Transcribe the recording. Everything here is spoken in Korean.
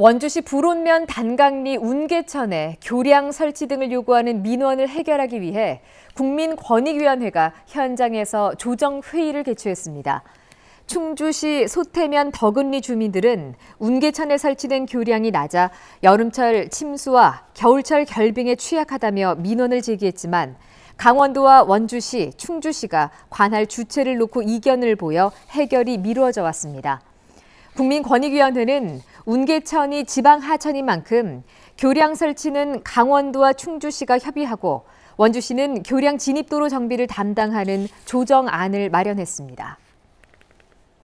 원주시 불온면 단강리 운계천에 교량 설치 등을 요구하는 민원을 해결하기 위해 국민권익위원회가 현장에서 조정회의를 개최했습니다. 충주시 소태면 더근리 주민들은 운계천에 설치된 교량이 낮아 여름철 침수와 겨울철 결빙에 취약하다며 민원을 제기했지만 강원도와 원주시, 충주시가 관할 주체를 놓고 이견을 보여 해결이 미루어져 왔습니다. 국민권익위원회는 운계천이 지방 하천인 만큼 교량 설치는 강원도와 충주시가 협의하고 원주시는 교량 진입도로 정비를 담당하는 조정안을 마련했습니다.